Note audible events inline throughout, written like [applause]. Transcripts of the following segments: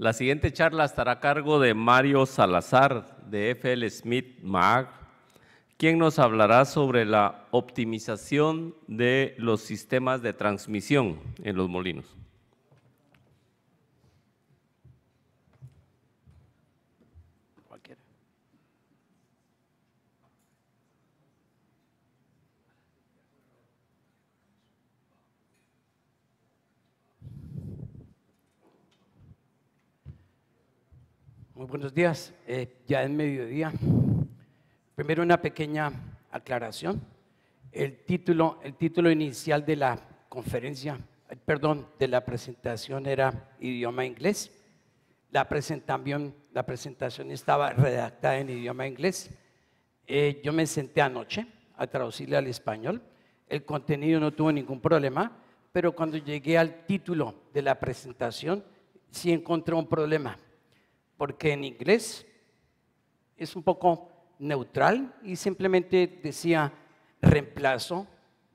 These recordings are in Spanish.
La siguiente charla estará a cargo de Mario Salazar, de FL Smith Mag, quien nos hablará sobre la optimización de los sistemas de transmisión en los molinos. buenos días. Eh, ya es mediodía. Primero una pequeña aclaración. El título, el título inicial de la conferencia, perdón, de la presentación era idioma inglés. La presentación, la presentación estaba redactada en idioma inglés. Eh, yo me senté anoche a traducirle al español. El contenido no tuvo ningún problema, pero cuando llegué al título de la presentación sí encontré un problema porque en inglés es un poco neutral y simplemente decía reemplazo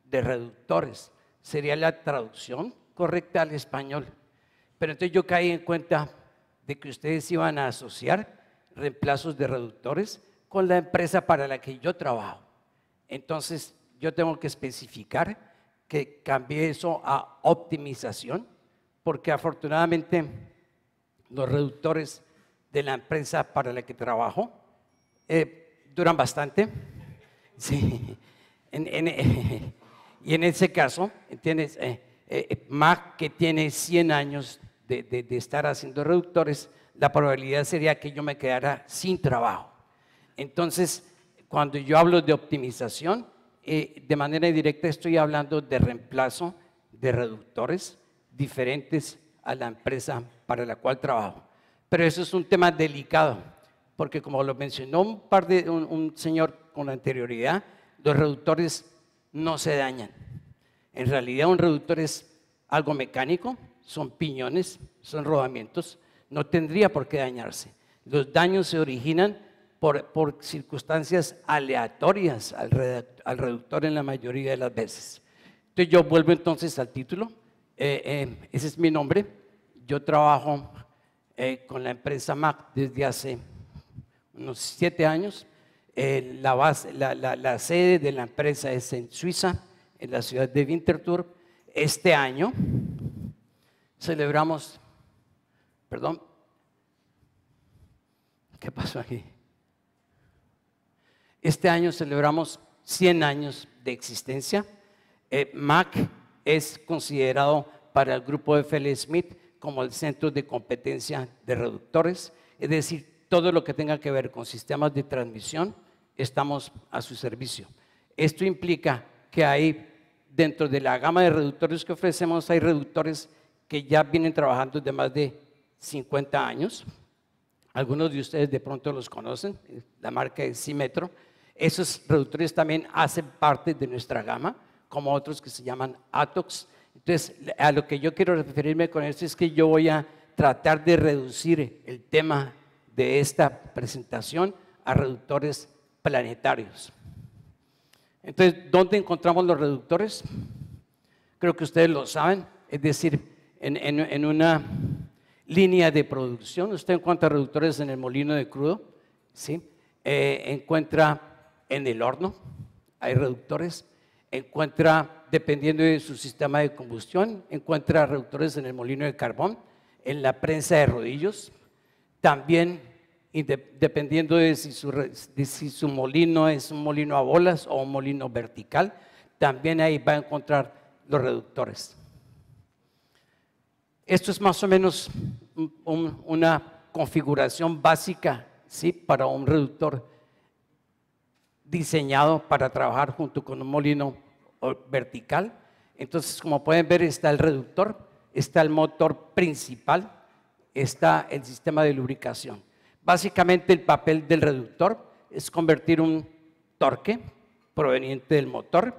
de reductores. Sería la traducción correcta al español. Pero entonces yo caí en cuenta de que ustedes iban a asociar reemplazos de reductores con la empresa para la que yo trabajo. Entonces yo tengo que especificar que cambié eso a optimización, porque afortunadamente los reductores de la empresa para la que trabajo. Eh, duran bastante. [laughs] [laughs] y en ese caso, más eh, eh, que tiene 100 años de, estar haciendo reductores, la probabilidad sería que yo me quedara sin trabajo. Entonces, cuando yo hablo de optimización, de manera directa estoy hablando de reemplazo de reductores diferentes a la empresa para la cual trabajo. Pero eso es un tema delicado, porque como lo mencionó un, señor con anterioridad, los reductores no se dañan. En realidad un reductor es algo mecánico, son piñones, son rodamientos, no tendría por qué dañarse. Los daños se originan por, circunstancias aleatorias al, reductor en la mayoría de las veces. Entonces yo vuelvo entonces al título, eh, eh, ese es mi nombre, yo trabajo eh, con la empresa Mac desde hace unos siete años. Eh, la, la, sede de la empresa es en Suiza, en la ciudad de Winterthur. Este año celebramos, perdón, ¿qué pasó aquí? Este año celebramos 100 años de existencia. Eh, Mac es considerado para el grupo FL Smith como el Centro de Competencia de Reductores, es decir, todo lo que tenga que ver con sistemas de transmisión, estamos a su servicio. Esto implica que hay, dentro de la gama de reductores que ofrecemos, hay reductores que ya vienen trabajando de más de 50 años. Algunos de ustedes de pronto los conocen, la marca es Simetro. Esos reductores también hacen parte de nuestra gama, como otros que se llaman Atox entonces, a lo que yo quiero referirme con esto es que yo voy a tratar de reducir el tema de esta presentación a reductores planetarios. Entonces, ¿dónde encontramos los reductores? Creo que ustedes lo saben, es decir, en, una línea de producción, usted encuentra reductores en el molino de crudo, ¿sí? Eh, encuentra en el horno, hay reductores, encuentra, dependiendo de su sistema de combustión, encuentra reductores en el molino de carbón, en la prensa de rodillos, también dependiendo de si, su, molino es un molino a bolas o un molino vertical, también ahí va a encontrar los reductores. Esto es más o menos una configuración básica ¿sí? para un reductor diseñado para trabajar junto con un molino vertical. Entonces, como pueden ver, está el reductor, está el motor principal, está el sistema de lubricación. Básicamente el papel del reductor es convertir un torque proveniente del motor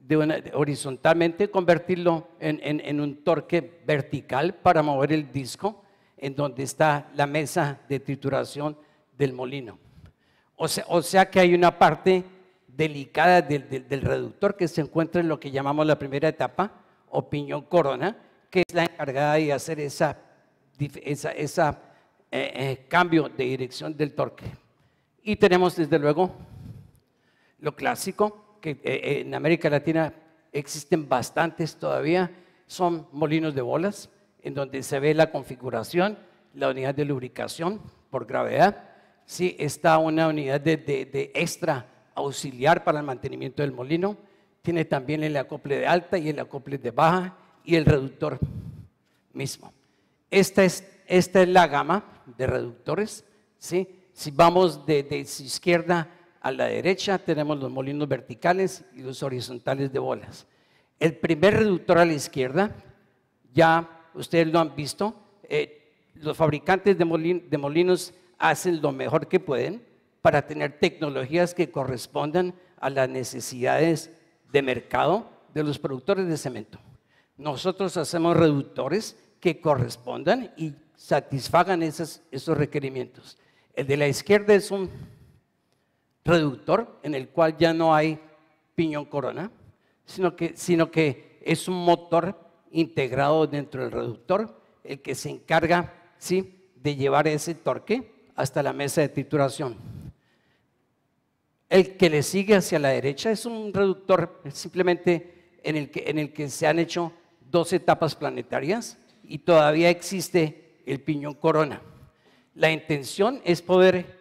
de horizontalmente, convertirlo en un torque vertical para mover el disco en donde está la mesa de trituración del molino. O sea, que hay una parte delicada del, reductor que se encuentra en lo que llamamos la primera etapa, opinión corona, que es la encargada de hacer ese eh, eh, cambio de dirección del torque. Y tenemos desde luego lo clásico, que eh, en América Latina existen bastantes todavía, son molinos de bolas, en donde se ve la configuración, la unidad de lubricación por gravedad, sí, está una unidad de, extra auxiliar para el mantenimiento del molino. Tiene también el acople de alta y el acople de baja y el reductor mismo. Esta es, la gama de reductores. ¿sí? Si vamos de, izquierda a la derecha, tenemos los molinos verticales y los horizontales de bolas. El primer reductor a la izquierda, ya ustedes lo han visto, eh, los fabricantes de molinos hacen lo mejor que pueden para tener tecnologías que correspondan a las necesidades de mercado de los productores de cemento. Nosotros hacemos reductores que correspondan y satisfagan esos, requerimientos. El de la izquierda es un reductor en el cual ya no hay piñón corona, sino que, sino que es un motor integrado dentro del reductor, el que se encarga ¿sí? de llevar ese torque hasta la mesa de trituración. El que le sigue hacia la derecha es un reductor simplemente en el que, se han hecho dos etapas planetarias y todavía existe el piñón corona. La intención es poder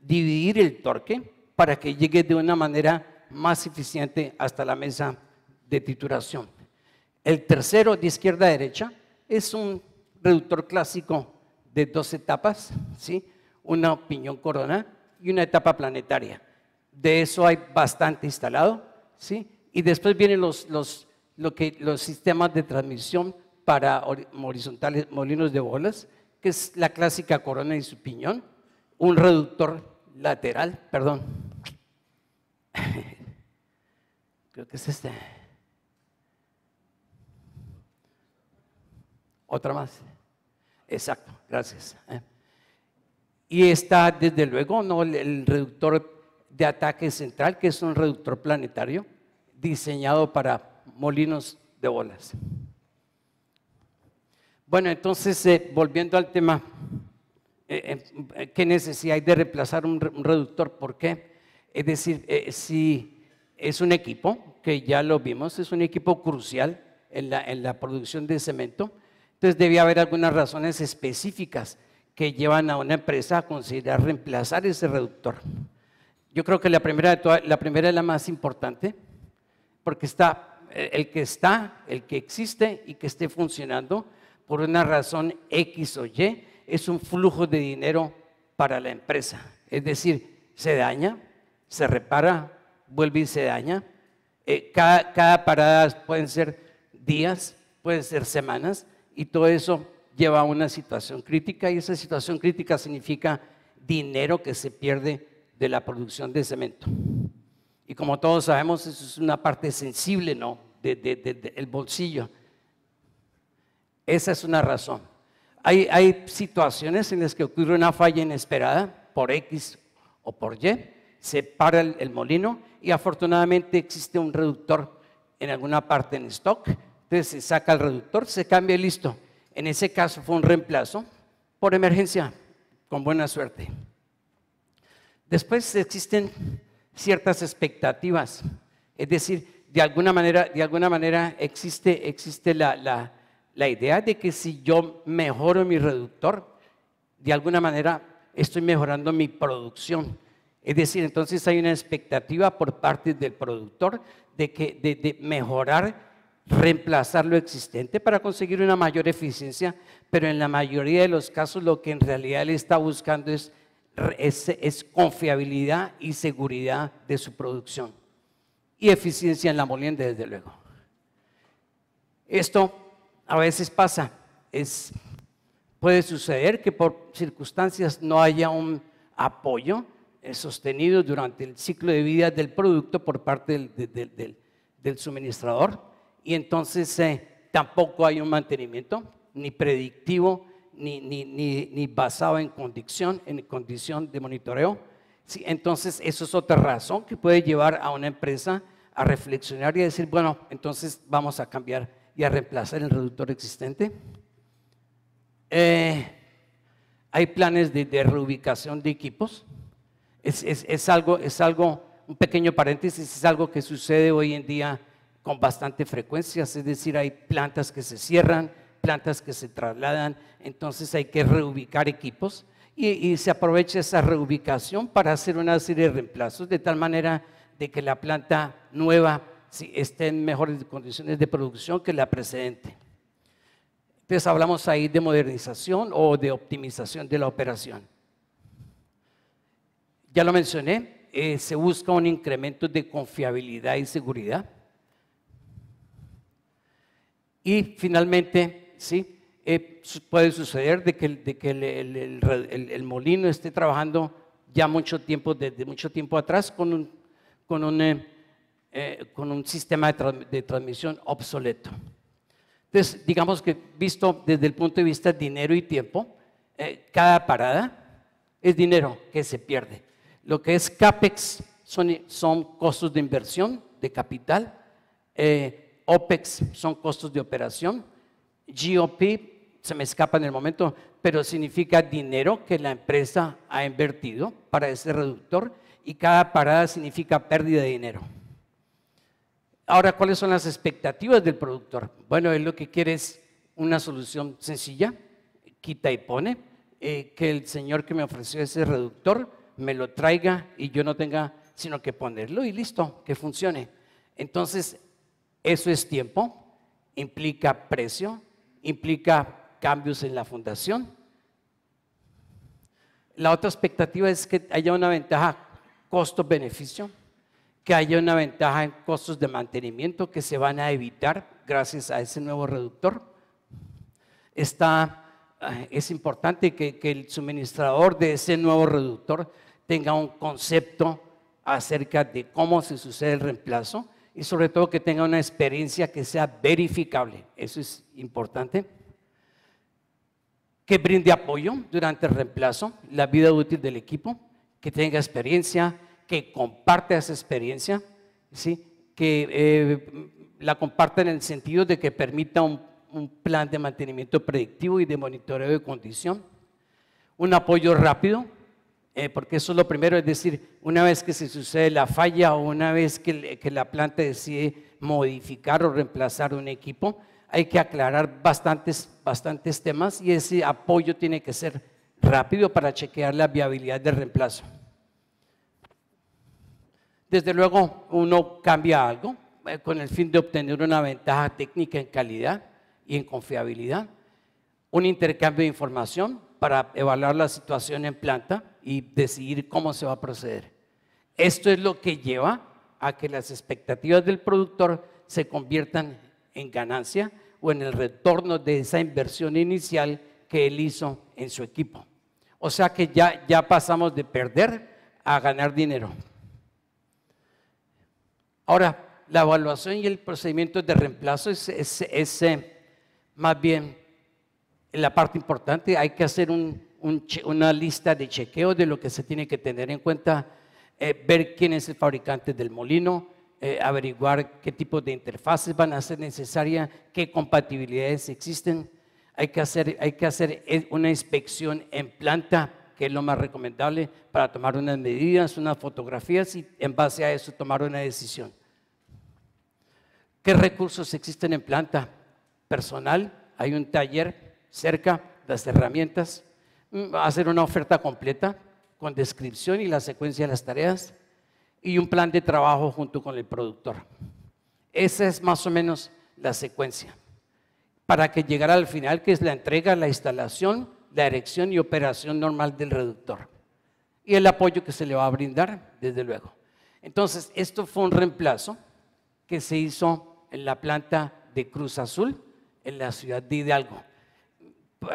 dividir el torque para que llegue de una manera más eficiente hasta la mesa de trituración. El tercero de izquierda a derecha es un reductor clásico de dos etapas, ¿sí? una piñón corona y una etapa planetaria. De eso hay bastante instalado, ¿sí? Y después vienen los, los, lo que, los sistemas de transmisión para horizontales, molinos de bolas, que es la clásica corona y su piñón, un reductor lateral, perdón, [laughs] creo que es este. Otra más. Exacto, gracias. ¿eh? y está desde luego ¿no? el, reductor de ataque central, que es un reductor planetario diseñado para molinos de bolas. Bueno, entonces, eh, volviendo al tema, eh, eh, ¿qué necesidad hay de reemplazar un, reductor? ¿Por qué? Es decir, si es un equipo, que ya lo vimos, es un equipo crucial en la, en la producción de cemento, entonces debía haber algunas razones específicas que llevan a una empresa a considerar reemplazar ese reductor. Yo creo que la primera, de la primera es la más importante, porque está eh, el que está, el que existe y que esté funcionando por una razón X o Y, es un flujo de dinero para la empresa. Es decir, se daña, se repara, vuelve y se daña. Eh, cada, cada parada pueden ser días, pueden ser semanas, y todo eso lleva a una situación crítica y esa situación crítica significa dinero que se pierde de la producción de cemento. Y como todos sabemos, eso es una parte sensible, ¿no? Del de, de, bolsillo. Esa es una razón. Hay, hay situaciones en las que ocurre una falla inesperada por X o por Y, se para el, el molino y afortunadamente existe un reductor en alguna parte en stock, entonces se saca el reductor, se cambia y listo en ese caso fue un reemplazo por emergencia, con buena suerte. Después existen ciertas expectativas, es decir, de alguna manera, de alguna manera existe, existe la, idea de que si yo mejoro mi reductor, de alguna manera estoy mejorando mi producción. Es decir, entonces hay una expectativa por parte del productor de, que, de mejorar reemplazar lo existente para conseguir una mayor eficiencia, pero en la mayoría de los casos lo que en realidad él está buscando es, es, confiabilidad y seguridad de su producción y eficiencia en la molienda, desde luego. Esto a veces pasa, es, puede suceder que por circunstancias no haya un apoyo sostenido durante el ciclo de vida del producto por parte del suministrador y entonces eh, tampoco hay un mantenimiento ni predictivo ni, ni, ni, basado en condición, en condición de monitoreo. Sí, entonces, eso es otra razón que puede llevar a una empresa a reflexionar y a decir, bueno, entonces vamos a cambiar y a reemplazar el reductor existente. Eh, hay planes de, de, reubicación de equipos. Es, es, es, algo, es algo, un pequeño paréntesis, es algo que sucede hoy en día con bastante frecuencia, es decir, hay plantas que se cierran, plantas que se trasladan, entonces hay que reubicar equipos y, se aprovecha esa reubicación para hacer una serie de reemplazos, de tal manera de que la planta nueva esté en mejores condiciones de producción que la precedente. Entonces hablamos ahí de modernización o de optimización de la operación. Ya lo mencioné, eh, se busca un incremento de confiabilidad y seguridad. Y finalmente, ¿sí? Eh, puede suceder de que, de que el, molino esté trabajando ya mucho tiempo, desde mucho tiempo atrás, con un, con un, eh, eh, con un sistema de, transmisión obsoleto. Entonces, digamos que visto desde el punto de vista de dinero y tiempo, cada parada es dinero que se pierde. Lo que es CAPEX son, son costos de inversión, de capital, OPEX son costos de operación, GOP se me escapa en el momento, pero significa dinero que la empresa ha invertido para ese reductor y cada parada significa pérdida de dinero. Ahora, ¿cuáles son las expectativas del productor? Bueno, él lo que quiere es una solución sencilla, quita y pone, eh, que el señor que me ofreció ese reductor me lo traiga y yo no tenga sino que ponerlo y listo, que funcione. Entonces, eso es tiempo, implica precio, implica cambios en la fundación. La otra expectativa es que haya una ventaja costo-beneficio, que haya una ventaja en costos de mantenimiento que se van a evitar gracias a ese nuevo reductor. Está, eh, es importante que el suministrador de ese nuevo reductor tenga un concepto acerca de cómo se sucede el reemplazo y sobre todo que tenga una experiencia que sea verificable. Eso es importante. Que brinde apoyo durante el reemplazo, la vida útil del equipo, que tenga experiencia, que comparte esa experiencia, ¿sí? que eh, la comparta en el sentido de que permita un plan de mantenimiento predictivo y de monitoreo de condición, un apoyo rápido eh, porque eso es lo primero, es decir, una vez que se sucede la falla o una vez que, la planta decide modificar o reemplazar un equipo, hay que aclarar bastantes, temas y ese apoyo tiene que ser rápido para chequear la viabilidad del reemplazo. Desde luego, uno cambia algo eh, con el fin de obtener una ventaja técnica en calidad y en confiabilidad, un intercambio de información, para evaluar la situación en planta y decidir cómo se va a proceder. Esto es lo que lleva a que las expectativas del productor se conviertan en ganancia o en el retorno de esa inversión inicial que él hizo en su equipo. O sea que ya, ya pasamos de perder a ganar dinero. Ahora, la evaluación y el procedimiento de reemplazo es, es eh, más bien la parte importante, hay que hacer una lista de chequeo de lo que se tiene que tener en cuenta, eh, ver quién es el fabricante del molino, eh, averiguar qué tipo de interfaces van a ser necesarias, qué compatibilidades existen. Hay que, hacer, hay que hacer eh, una inspección en planta, que es lo más recomendable, para tomar unas medidas, unas fotografías y en base a eso tomar una decisión. ¿Qué recursos existen en planta? Personal, hay un taller cerca las herramientas, mm, hacer una oferta completa con descripción y la secuencia de las tareas y un plan de trabajo junto con el productor. Esa es más o menos la secuencia para que llegara al final, que es la entrega, la instalación, la erección y operación normal del reductor. Y el apoyo que se le va a brindar, desde luego. Entonces, esto fue un reemplazo que se hizo en la planta de Cruz Azul, en la ciudad de Hidalgo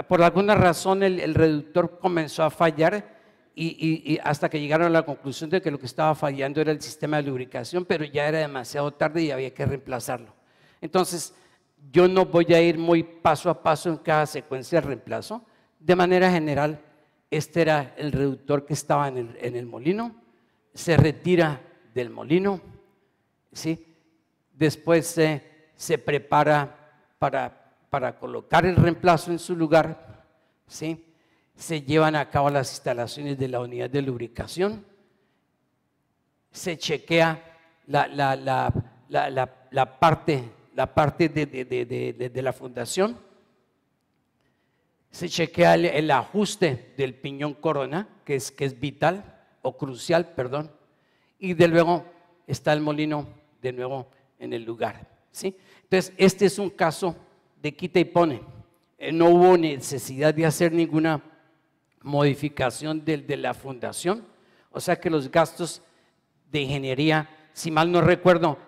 por alguna razón el, reductor comenzó a fallar y, hasta que llegaron a la conclusión de que lo que estaba fallando era el sistema de lubricación, pero ya era demasiado tarde y había que reemplazarlo. Entonces, yo no voy a ir muy paso a paso en cada secuencia de reemplazo. De manera general, este era el reductor que estaba en el, molino. Se retira del molino, ¿sí? Después se prepara para para colocar el reemplazo en su lugar, ¿sí? se llevan a cabo las instalaciones de la unidad de lubricación, se chequea la, parte, la parte de, la fundación, se chequea el, ajuste del piñón corona, que es, que es vital o crucial, perdón, y de luego está el molino de nuevo en el lugar. ¿sí? Entonces, este es un caso de quita y pone. Eh, no hubo necesidad de hacer ninguna modificación de, la fundación. O sea que los gastos de ingeniería, si mal no recuerdo,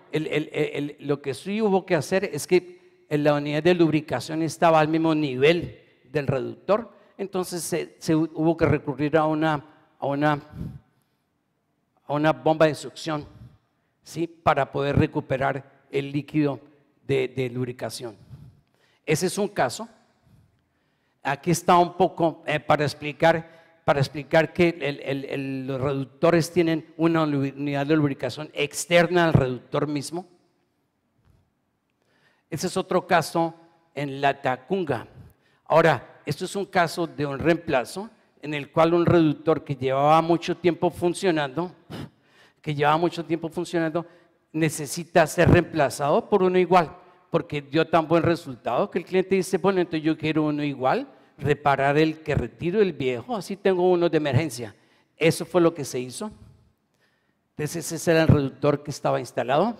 lo que sí hubo que hacer es que la unidad de lubricación estaba al mismo nivel del reductor, entonces se, hubo que recurrir a una, bomba de succión ¿sí? para poder recuperar el líquido de lubricación. Ese es un caso. Aquí está un poco eh, para explicar para explicar que los reductores tienen una unidad de lubricación externa al reductor mismo. Ese es otro caso en la tacunga. Ahora, esto es un caso de un reemplazo en el cual un reductor que llevaba mucho tiempo funcionando, que llevaba mucho tiempo funcionando, necesita ser reemplazado por uno igual porque dio tan buen resultado que el cliente dice, bueno, entonces yo quiero uno igual, reparar el que retiro el viejo, así tengo uno de emergencia. Eso fue lo que se hizo. Entonces ese era el reductor que estaba instalado.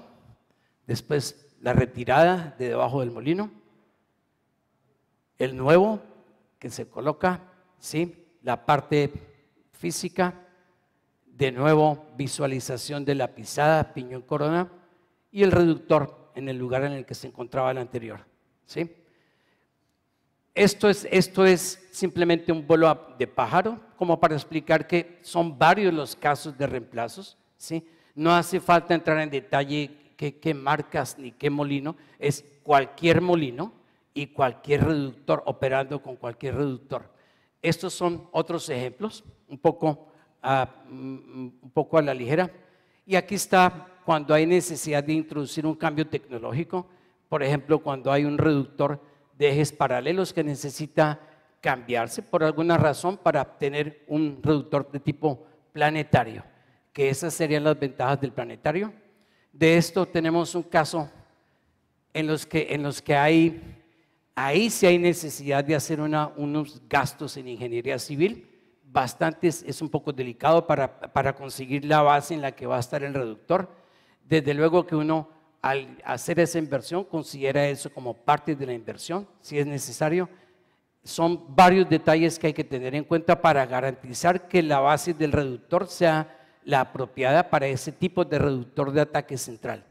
Después la retirada de debajo del molino. El nuevo que se coloca, ¿sí? La parte física. De nuevo, visualización de la pisada, piñón corona. Y el reductor en el lugar en el que se encontraba el anterior. ¿sí? Esto, es, esto es simplemente un vuelo de pájaro, como para explicar que son varios los casos de reemplazos. ¿sí? No hace falta entrar en detalle qué, marcas ni qué molino, es cualquier molino y cualquier reductor, operando con cualquier reductor. Estos son otros ejemplos, un poco, mm, mm, un poco a la ligera. Y aquí está cuando hay necesidad de introducir un cambio tecnológico, por ejemplo, cuando hay un reductor de ejes paralelos que necesita cambiarse por alguna razón para obtener un reductor de tipo planetario, que esas serían las ventajas del planetario. De esto tenemos un caso en los que, en los que hay, ahí sí hay necesidad de hacer unos gastos en ingeniería civil, bastante es, es un poco delicado para, para conseguir la base en la que va a estar el reductor desde luego que uno al hacer esa inversión considera eso como parte de la inversión, si es necesario. Son varios detalles que hay que tener en cuenta para garantizar que la base del reductor sea la apropiada para ese tipo de reductor de ataque central.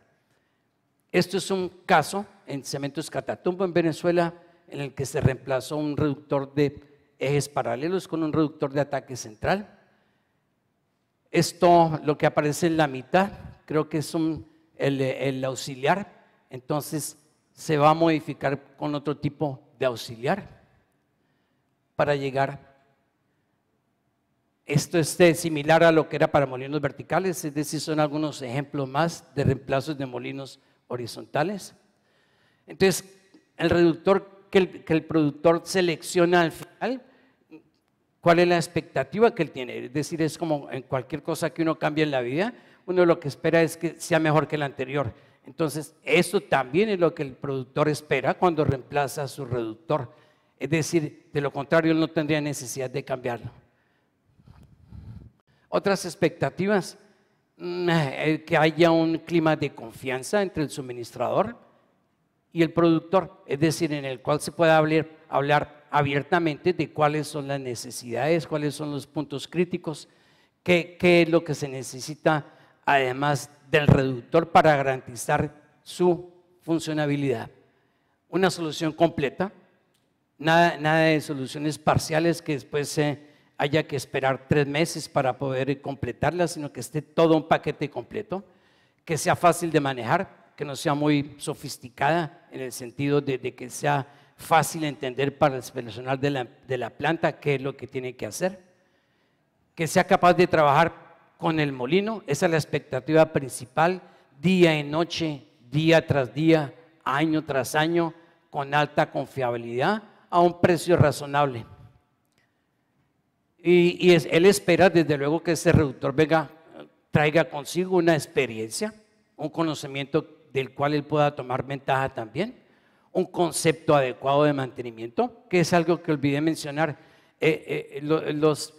Esto es un caso en Cementos Catatumbo, en Venezuela, en el que se reemplazó un reductor de ejes paralelos con un reductor de ataque central. Esto, lo que aparece en la mitad, creo que es el, auxiliar, entonces se va a modificar con otro tipo de auxiliar para llegar. Esto es similar a lo que era para molinos verticales, es decir, son algunos ejemplos más de reemplazos de molinos horizontales. Entonces, el reductor que el, que el productor selecciona al final, ¿cuál es la expectativa que él tiene? Es decir, es como en cualquier cosa que uno cambia en la vida, uno lo que espera es que sea mejor que el anterior. Entonces, eso también es lo que el productor espera cuando reemplaza su reductor. Es decir, de lo contrario, no tendría necesidad de cambiarlo. Otras expectativas, mm, eh, que haya un clima de confianza entre el suministrador y el productor, es decir, en el cual se pueda hablar, abiertamente de cuáles son las necesidades, cuáles son los puntos críticos, qué, qué es lo que se necesita además del reductor para garantizar su funcionabilidad. Una solución completa, nada, nada de soluciones parciales que después se haya que esperar tres meses para poder completarla, sino que esté todo un paquete completo, que sea fácil de manejar, que no sea muy sofisticada en el sentido de, que sea fácil entender para el personal de la, de la planta qué es lo que tiene que hacer, que sea capaz de trabajar con el molino. Esa es la expectativa principal, día y noche, día tras día, año tras año, con alta confiabilidad, a un precio razonable. Y, él espera, desde luego, que ese reductor venga, traiga consigo una experiencia, un conocimiento del cual él pueda tomar ventaja también, un concepto adecuado de mantenimiento, que es algo que olvidé mencionar. Eh, eh, los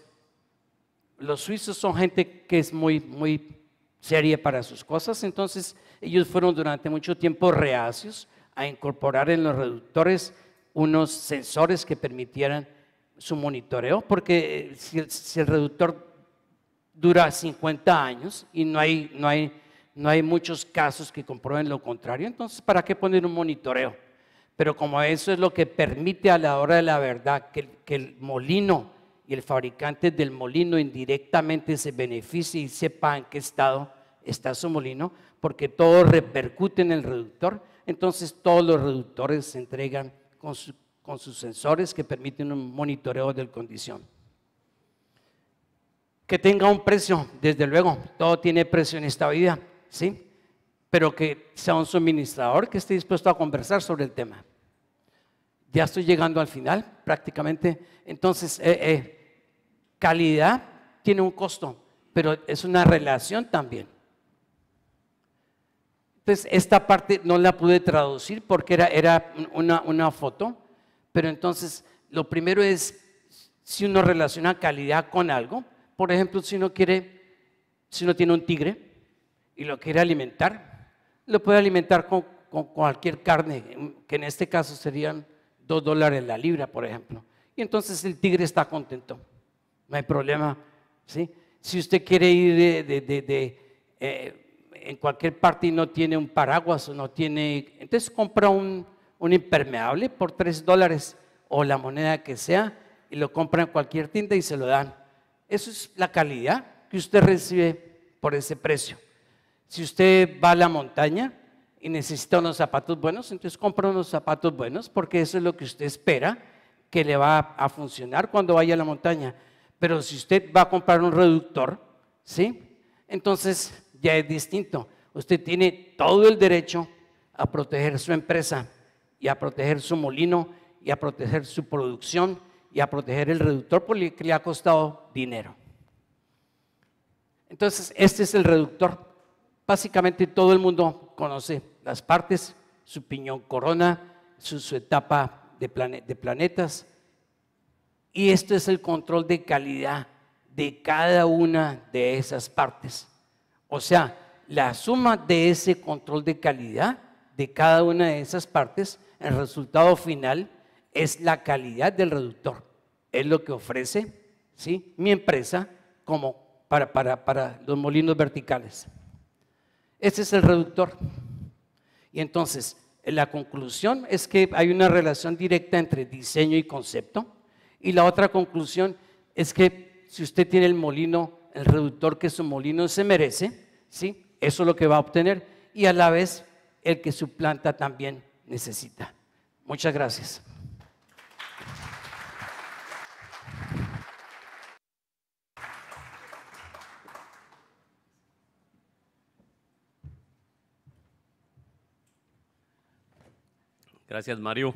los suizos son gente que es muy, muy seria para sus cosas, entonces ellos fueron durante mucho tiempo reacios a incorporar en los reductores unos sensores que permitieran su monitoreo, porque eh, si el, reductor dura 50 años y no hay, no, hay, no hay muchos casos que comprueben lo contrario, entonces ¿para qué poner un monitoreo? Pero como eso es lo que permite a la hora de la verdad que el molino y el fabricante del molino indirectamente se beneficie y sepa en qué estado está su molino, porque todo repercute en el reductor. Entonces todos los reductores se entregan con, sus sensores que permiten un monitoreo de la condición. Que tenga un precio, desde luego, todo tiene precio en esta vida, ¿sí? Pero que sea un suministrador que esté dispuesto a conversar sobre el tema. Ya estoy llegando al final prácticamente. Entonces, eh, eh, calidad tiene un costo, pero es una relación también. Entonces, esta parte no la pude traducir porque era, era una, foto, pero entonces lo primero es si uno relaciona calidad con algo. Por ejemplo, si uno quiere, si uno tiene un tigre y lo quiere alimentar, lo puede alimentar con, con cualquier carne, que en este caso serían dos dólares la libra, por ejemplo. Y entonces el tigre está contento no hay problema. ¿sí? Si usted quiere ir de, eh, en cualquier parte y no tiene un paraguas o no tiene, entonces compra un, impermeable por 3 dólares o la moneda que sea y lo compra en cualquier tienda y se lo dan. Eso es la calidad que usted recibe por ese precio. Si usted va a la montaña y necesita unos zapatos buenos, entonces compra unos zapatos buenos porque eso es lo que usted espera que le va a funcionar cuando vaya a la montaña. Pero si usted va a comprar un reductor, ¿sí? Entonces ya es distinto. Usted tiene todo el derecho a proteger su empresa y a proteger su molino y a proteger su producción y a proteger el reductor porque le ha costado dinero. Entonces, este es el reductor. Básicamente todo el mundo conoce las partes, su piñón corona, su, etapa de planetas, y esto es el control de calidad de cada una de esas partes. O sea, la suma de ese control de calidad de cada una de esas partes, el resultado final es la calidad del reductor. Es lo que ofrece ¿sí? mi empresa como para, para los molinos verticales. Ese es el reductor. Y entonces, la conclusión es que hay una relación directa entre diseño y concepto. Y la otra conclusión es que si usted tiene el molino, el reductor que su molino se merece, ¿sí? eso es lo que va a obtener y a la vez el que su planta también necesita. Muchas gracias. Gracias, Mario.